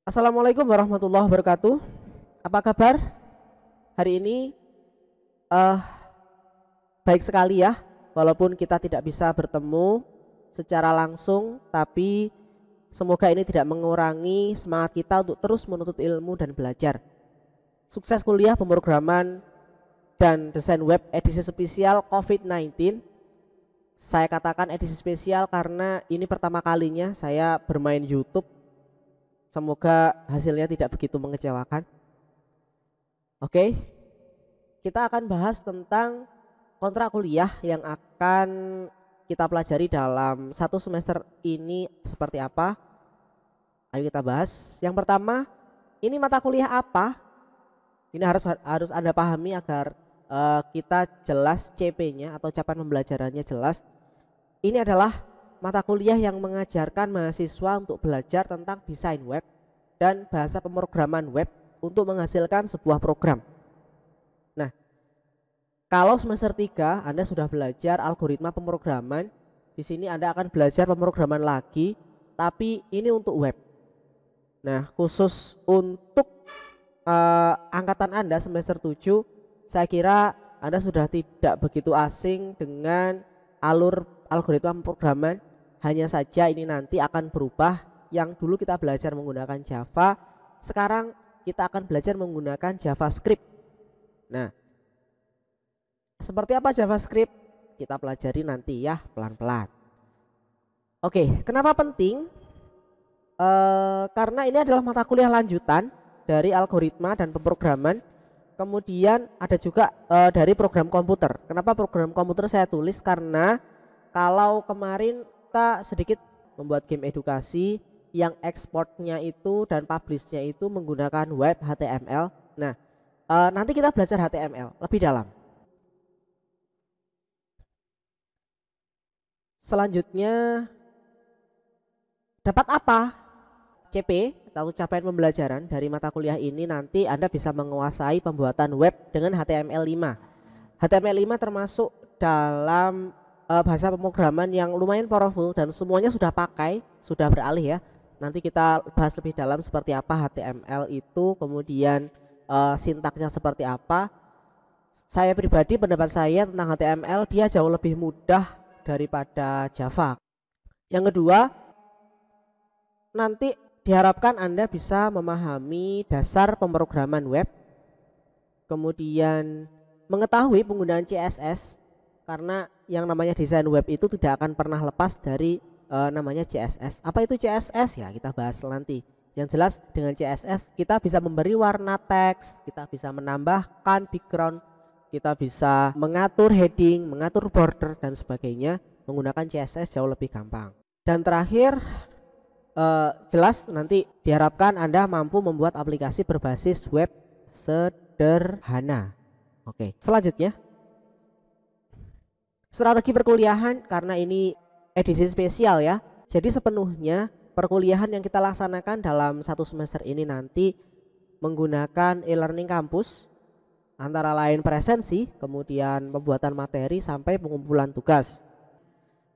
Assalamualaikum warahmatullahi wabarakatuh. Apa kabar? Hari ini uh, baik sekali ya, walaupun kita tidak bisa bertemu secara langsung, tapi semoga ini tidak mengurangi semangat kita untuk terus menuntut ilmu dan belajar. Sukses kuliah pemrograman dan desain web edisi spesial COVID-19. Saya katakan edisi spesial karena ini pertama kalinya saya bermain YouTube Semoga hasilnya tidak begitu mengecewakan. Oke. Kita akan bahas tentang kontrak kuliah yang akan kita pelajari dalam satu semester ini seperti apa? Ayo kita bahas. Yang pertama, ini mata kuliah apa? Ini harus harus Anda pahami agar uh, kita jelas CP-nya atau capaian pembelajarannya jelas. Ini adalah mata kuliah yang mengajarkan mahasiswa untuk belajar tentang desain web dan bahasa pemrograman web untuk menghasilkan sebuah program. Nah, kalau semester 3 Anda sudah belajar algoritma pemrograman, di sini Anda akan belajar pemrograman lagi, tapi ini untuk web. Nah, khusus untuk uh, angkatan Anda semester 7, saya kira Anda sudah tidak begitu asing dengan alur algoritma pemrograman hanya saja ini nanti akan berubah yang dulu kita belajar menggunakan Java, sekarang kita akan belajar menggunakan JavaScript. Nah, seperti apa JavaScript? Kita pelajari nanti ya pelan-pelan. Oke, kenapa penting? E, karena ini adalah mata kuliah lanjutan dari algoritma dan pemrograman. Kemudian ada juga e, dari program komputer. Kenapa program komputer saya tulis? Karena kalau kemarin kita sedikit membuat game edukasi yang ekspornya itu dan publishnya itu menggunakan web HTML. Nah, e, nanti kita belajar HTML lebih dalam. Selanjutnya dapat apa CP atau capaian pembelajaran dari mata kuliah ini nanti Anda bisa menguasai pembuatan web dengan HTML5. HTML5 termasuk dalam uh, bahasa pemrograman yang lumayan powerful dan semuanya sudah pakai, sudah beralih ya. Nanti kita bahas lebih dalam seperti apa HTML itu, kemudian uh, sintaksnya seperti apa. Saya pribadi pendapat saya tentang HTML dia jauh lebih mudah daripada Java. Yang kedua, nanti diharapkan Anda bisa memahami dasar pemrograman web, kemudian mengetahui penggunaan CSS karena yang namanya desain web itu tidak akan pernah lepas dari e, namanya CSS. Apa itu CSS ya? Kita bahas nanti. Yang jelas dengan CSS kita bisa memberi warna teks, kita bisa menambahkan background, kita bisa mengatur heading, mengatur border dan sebagainya menggunakan CSS jauh lebih gampang. Dan terakhir eh, jelas nanti diharapkan Anda mampu membuat aplikasi berbasis web sederhana. Oke, selanjutnya Strategi perkuliahan karena ini edisi spesial ya. Jadi sepenuhnya perkuliahan yang kita laksanakan dalam satu semester ini nanti menggunakan e-learning kampus antara lain presensi, kemudian pembuatan materi sampai pengumpulan tugas.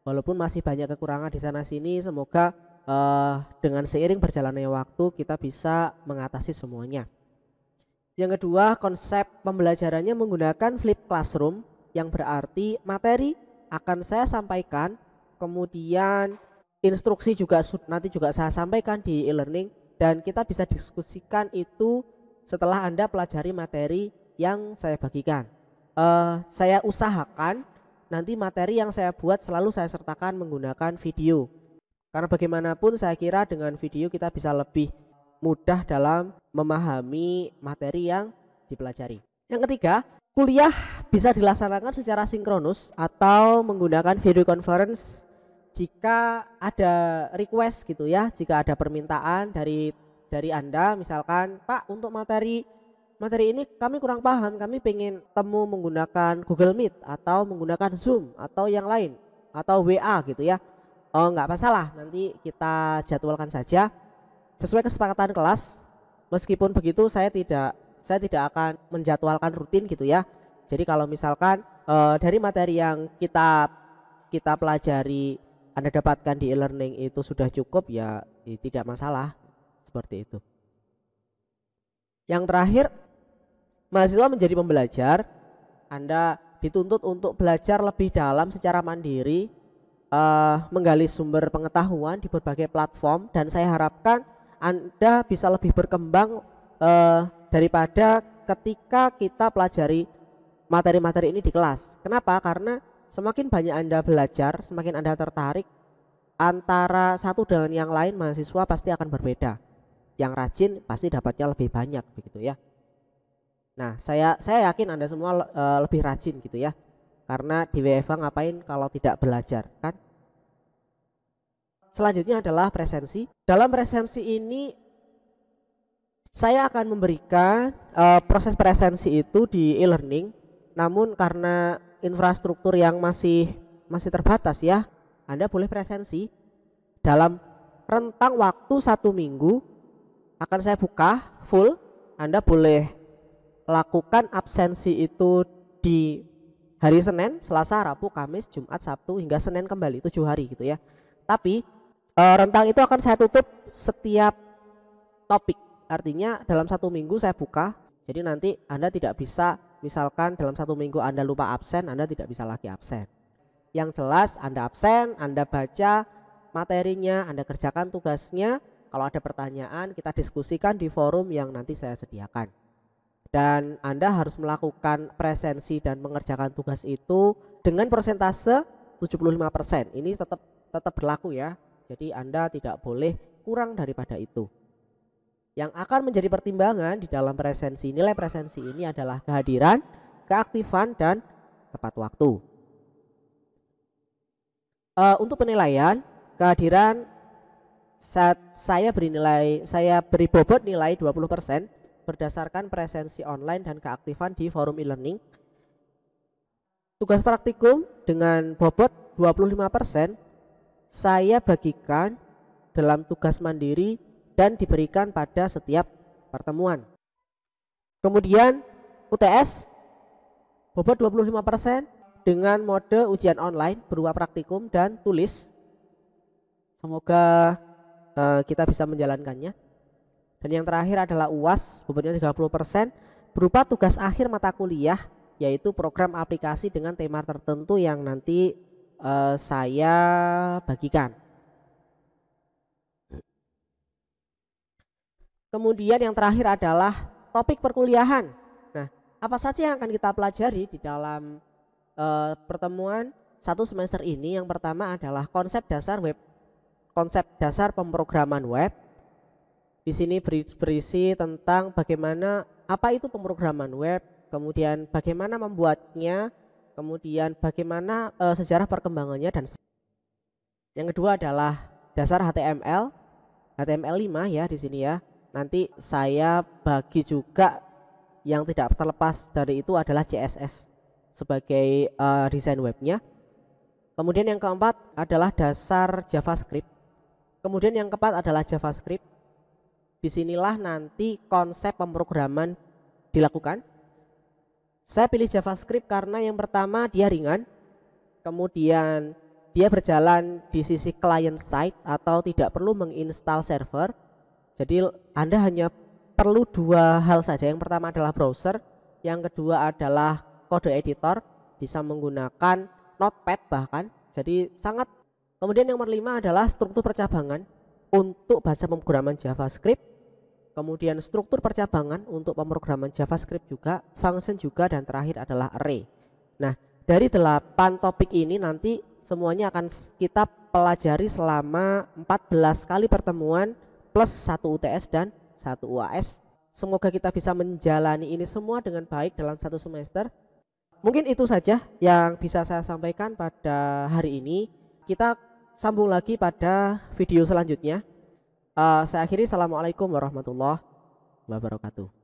Walaupun masih banyak kekurangan di sana sini, semoga eh, dengan seiring berjalannya waktu kita bisa mengatasi semuanya. Yang kedua, konsep pembelajarannya menggunakan flip classroom yang berarti materi akan saya sampaikan, kemudian instruksi juga nanti juga saya sampaikan di e-learning dan kita bisa diskusikan itu setelah Anda pelajari materi yang saya bagikan. Uh, saya usahakan nanti materi yang saya buat selalu saya sertakan menggunakan video. Karena bagaimanapun saya kira dengan video kita bisa lebih mudah dalam memahami materi yang dipelajari. Yang ketiga, Kuliah bisa dilaksanakan secara sinkronus atau menggunakan video conference jika ada request gitu ya, jika ada permintaan dari dari Anda misalkan, Pak, untuk materi materi ini kami kurang paham, kami pengen temu menggunakan Google Meet atau menggunakan Zoom atau yang lain atau WA gitu ya. Oh, nggak masalah, nanti kita jadwalkan saja sesuai kesepakatan kelas. Meskipun begitu saya tidak saya tidak akan menjadwalkan rutin gitu ya. Jadi kalau misalkan e, dari materi yang kita kita pelajari Anda dapatkan di e-learning itu sudah cukup ya ya tidak masalah seperti itu. Yang terakhir mahasiswa menjadi pembelajar Anda dituntut untuk belajar lebih dalam secara mandiri uh, menggali sumber pengetahuan di berbagai platform dan saya harapkan Anda bisa lebih berkembang uh, daripada ketika kita pelajari materi-materi ini di kelas. Kenapa? Karena semakin banyak Anda belajar, semakin Anda tertarik antara satu dengan yang lain mahasiswa pasti akan berbeda. Yang rajin pasti dapatnya lebih banyak begitu ya. Nah, saya saya yakin Anda semua e, lebih rajin gitu ya. Karena di WFA ngapain kalau tidak belajar, kan? Selanjutnya adalah presensi. Dalam presensi ini saya akan memberikan uh, proses presensi itu di e-learning, namun karena infrastruktur yang masih masih terbatas ya, Anda boleh presensi dalam rentang waktu satu minggu akan saya buka full, Anda boleh lakukan absensi itu di hari Senin, Selasa, Rabu, Kamis, Jumat, Sabtu hingga Senin kembali tujuh hari gitu ya. Tapi e, rentang itu akan saya tutup setiap topik artinya dalam satu minggu saya buka jadi nanti Anda tidak bisa misalkan dalam satu minggu Anda lupa absen Anda tidak bisa lagi absen yang jelas Anda absen Anda baca materinya Anda kerjakan tugasnya kalau ada pertanyaan kita diskusikan di forum yang nanti saya sediakan dan Anda harus melakukan presensi dan mengerjakan tugas itu dengan persentase 75%. Ini tetap tetap berlaku ya. Jadi Anda tidak boleh kurang daripada itu. Yang akan menjadi pertimbangan di dalam presensi nilai presensi ini adalah kehadiran, keaktifan, dan tepat waktu. Uh, untuk penilaian, kehadiran saat saya beri nilai saya beri bobot nilai 20% berdasarkan presensi online dan keaktifan di forum e-learning. Tugas praktikum dengan bobot 25% saya bagikan dalam tugas mandiri dan diberikan pada setiap pertemuan. Kemudian UTS bobot 25% dengan mode ujian online berupa praktikum dan tulis. Semoga uh, kita bisa menjalankannya. Dan yang terakhir adalah UAS bobotnya 30% berupa tugas akhir mata kuliah yaitu program aplikasi dengan tema tertentu yang nanti uh, saya bagikan. Kemudian yang terakhir adalah topik perkuliahan. Nah, apa saja yang akan kita pelajari di dalam e, pertemuan satu semester ini? Yang pertama adalah konsep dasar web, konsep dasar pemrograman web. Di sini berisi tentang bagaimana apa itu pemrograman web, kemudian bagaimana membuatnya, kemudian bagaimana e, sejarah perkembangannya dan yang kedua adalah dasar HTML, HTML5 ya di sini ya nanti saya bagi juga yang tidak terlepas dari itu adalah CSS sebagai uh, desain webnya. Kemudian yang keempat adalah dasar JavaScript. Kemudian yang keempat adalah JavaScript. Disinilah nanti konsep pemrograman dilakukan. Saya pilih JavaScript karena yang pertama dia ringan, kemudian dia berjalan di sisi client side atau tidak perlu menginstal server. Jadi Anda hanya perlu dua hal saja. Yang pertama adalah browser, yang kedua adalah kode editor, bisa menggunakan notepad bahkan. Jadi sangat kemudian yang nomor lima adalah struktur percabangan untuk bahasa pemrograman JavaScript. Kemudian struktur percabangan untuk pemrograman JavaScript juga, function juga dan terakhir adalah array. Nah, dari delapan topik ini nanti semuanya akan kita pelajari selama 14 kali pertemuan plus 1 UTS dan 1 UAS. Semoga kita bisa menjalani ini semua dengan baik dalam satu semester. Mungkin itu saja yang bisa saya sampaikan pada hari ini. Kita sambung lagi pada video selanjutnya. Uh, saya akhiri. Assalamualaikum warahmatullahi wabarakatuh.